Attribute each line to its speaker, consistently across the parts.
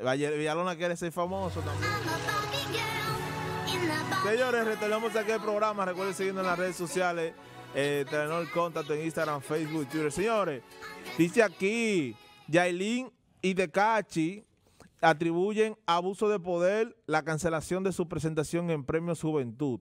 Speaker 1: Villalona quiere ser famoso también. Señores, retornamos aquí el programa. Recuerden seguirnos en las redes sociales. Eh, Telenor Contacto en Instagram, Facebook, Twitter. Señores, dice aquí, Yailin y Decachi atribuyen abuso de poder la cancelación de su presentación en premio Juventud.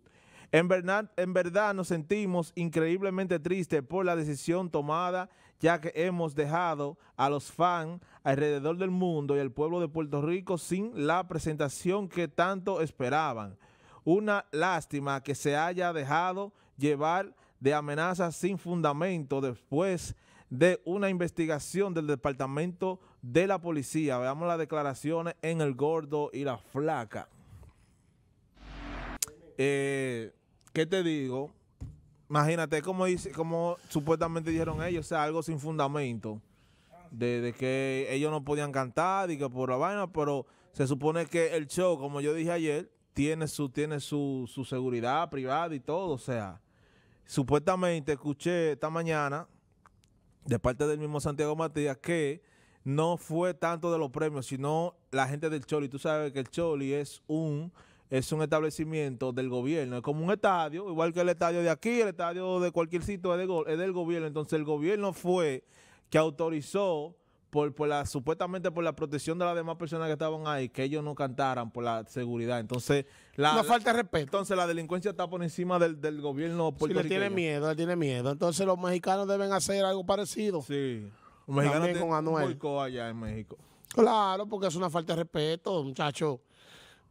Speaker 1: En verdad, en verdad nos sentimos increíblemente tristes por la decisión tomada, ya que hemos dejado a los fans alrededor del mundo y al pueblo de Puerto Rico sin la presentación que tanto esperaban. Una lástima que se haya dejado llevar de amenazas sin fundamento después de una investigación del Departamento de la Policía. Veamos las declaraciones en El Gordo y la Flaca. Eh, ¿qué te digo? Imagínate cómo, supuestamente dijeron ellos, o sea, algo sin fundamento, de, que ellos no podían cantar y que por la vaina, pero se supone que el show, como yo dije ayer, tiene su, tiene su, su seguridad privada y todo, o sea, supuestamente escuché esta mañana de parte del mismo Santiago Matías que no fue tanto de los premios, sino la gente del Choli. Tú sabes que el Choli es un es un establecimiento del gobierno, es como un estadio, igual que el estadio de aquí, el estadio de cualquier sitio es, del gobierno. Entonces el gobierno fue que autorizó por, por la, supuestamente por la protección de las demás personas que estaban ahí, que ellos no cantaran por la seguridad. Entonces, la, falta respeto. Entonces, la delincuencia está por encima del, gobierno puertorriqueño. le tiene miedo,
Speaker 2: le tiene miedo. Entonces, los mexicanos deben hacer algo parecido. Sí. mexicanos También con Anuel.
Speaker 1: allá en México.
Speaker 2: Claro, porque es una falta de respeto, muchachos.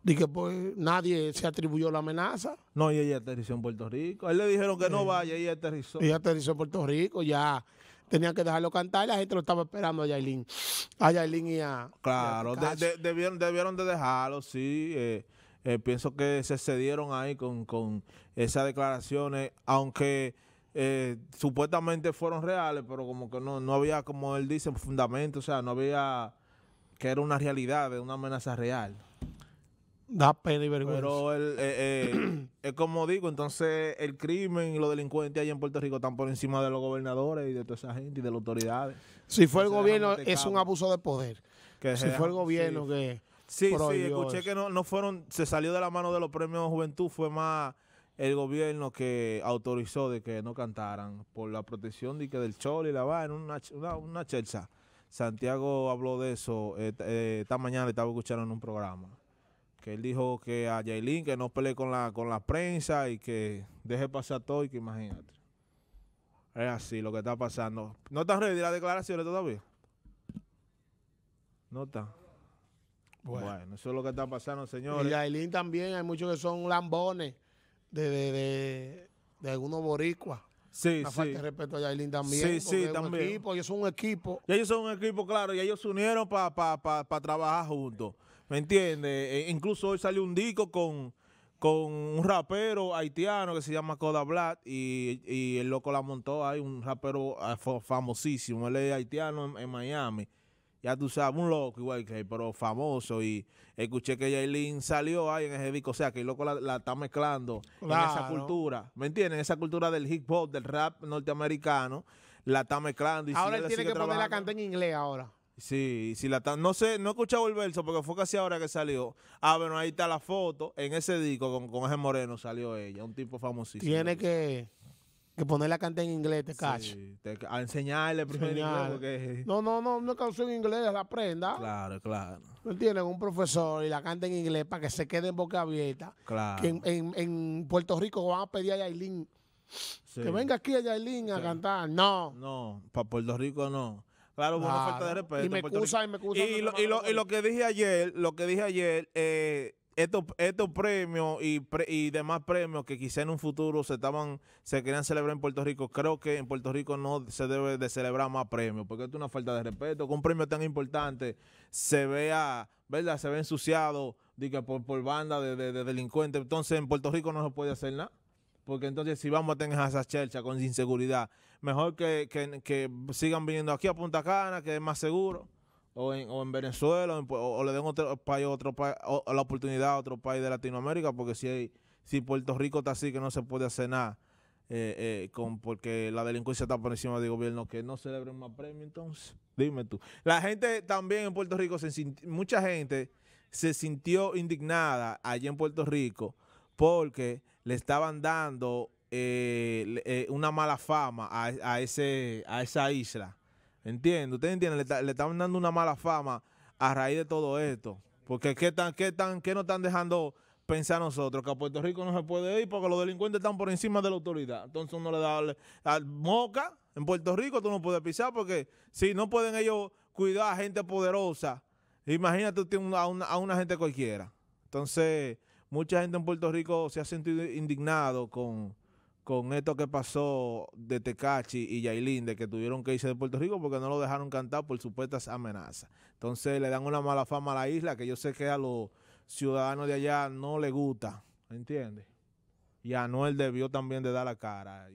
Speaker 2: Y que pues nadie se atribuyó la amenaza. No, y ella aterrizó en Puerto Rico.
Speaker 1: él le dijeron que no eh. vaya y ella aterrizó.
Speaker 2: Ella aterrizó en Puerto Rico, ya tenían que dejarlo cantar y la gente lo estaba esperando a Yailin. A Yailin y a... Claro,
Speaker 1: debieron, de dejarlo, sí. Eh, eh, pienso que se cedieron ahí con, esas declaraciones, aunque... supuestamente fueron reales, pero como que no, no había, como él dice, fundamento, o sea, no había que era una realidad, una amenaza real.
Speaker 2: Da pena y vergüenza.
Speaker 1: Pero el, eh, eh, es como digo, entonces el crimen y los delincuentes allá en Puerto Rico están por encima de los gobernadores y de toda esa gente y de las autoridades. Si fue el gobierno, es un abuso de poder. si fue el gobierno que. Sí, sí, escuché que no, fueron, se salió de la mano de los premios de juventud, fue más el gobierno que autorizó de que no cantaran por la protección de que del chol y la va una, una, una Santiago habló de eso, eh, esta mañana estaba escuchando en un programa que él dijo que a Yailin que no pelee con la, con la prensa y que deje pasar todo y que imagínate. Es así lo que está pasando. ¿No están ready las declaraciones todavía? No están?
Speaker 2: Bueno. eso es lo que está pasando, señores. Y Yailin también, hay muchos que son lambones de, algunos boricuas. Sí, falta respeto a Yailin también. Sí, sí, también. Un equipo,
Speaker 1: ellos son un equipo. ellos son un equipo, claro, y ellos se unieron para trabajar juntos. ¿Me entiendes? E, incluso hoy salió un disco con, con un rapero haitiano que se llama Coda Black y, el loco la montó ahí, un rapero ah, famosísimo, él es haitiano en, Miami. Ya tú sabes, un loco igual que pero famoso. Y escuché que Jailin salió ahí en ese disco. O sea, que el loco la, está mezclando en esa cultura. ¿Me entiendes? Esa cultura del hip hop, del rap norteamericano, la está mezclando. Y ahora él tiene que poner la
Speaker 2: canta en inglés ahora.
Speaker 1: Sí, sí la no sé, no he escuchado el verso porque fue casi ahora que salió. Ah, bueno, ahí está la foto. En ese disco con, con ese moreno salió ella, un tipo famosísimo. Tiene
Speaker 2: que, que poner la canta en inglés, te cacho.
Speaker 1: a enseñarle No,
Speaker 2: no, no, no canción en inglés, la prenda
Speaker 1: Claro, claro.
Speaker 2: Un profesor y la canta en inglés para que se quede en boca abierta. Claro. Que en, Puerto Rico van a pedir a Yailin. Que venga aquí a Yailin a cantar. No.
Speaker 1: No, para Puerto Rico no. Claro, una falta de respeto. Y me excusa, y me excusa. Y, lo, y, lo, que dije ayer, lo que dije ayer, eh, estos, premios y, demás premios que quizá en un futuro se estaban se querían celebrar en Puerto Rico, creo que en Puerto Rico no se debe de celebrar más premios, porque esto es una falta de respeto, que un premio tan importante se vea, ¿verdad? Se ve ensuciado diga, por, por banda de delincuentes. Entonces en Puerto Rico no se puede hacer nada. Porque entonces si vamos a tener esa chercha con inseguridad, mejor que, sigan viniendo aquí a Punta Cana, que es más seguro, o en, Venezuela, o, le den otro país, otro país, la oportunidad a otro país de Latinoamérica, porque si si Puerto Rico está así que no se puede hacer nada, eh, eh, con porque la delincuencia está por encima del gobierno, que no celebren más premio entonces. Dime tú. La gente también en Puerto Rico, se mucha gente se sintió indignada allí en Puerto Rico porque le estaban dando eh, eh, una mala fama e, a, ese, a esa isla. entiendo ¿Ustedes entienden? Le, le, estaban dando una mala fama a raíz de todo esto. Porque ¿qué, tan, qué, tan, qué nos están dejando pensar nosotros? Que a Puerto Rico no se puede ir porque los delincuentes están por encima de la autoridad. Entonces uno le da al moca. En Puerto Rico tú no puedes pisar porque si no pueden ellos cuidar a gente poderosa, imagínate a una, a una gente cualquiera. Entonces, mucha gente en Puerto Rico se ha sentido indignado con, con esto que pasó de Tecachi y Yailin, de que tuvieron que irse de Puerto Rico porque no lo dejaron cantar por supuestas amenazas. Entonces le dan una mala fama a la isla que yo sé que a los ciudadanos de allá no le gusta, ¿entiendes? Y a Noel debió también de dar la cara.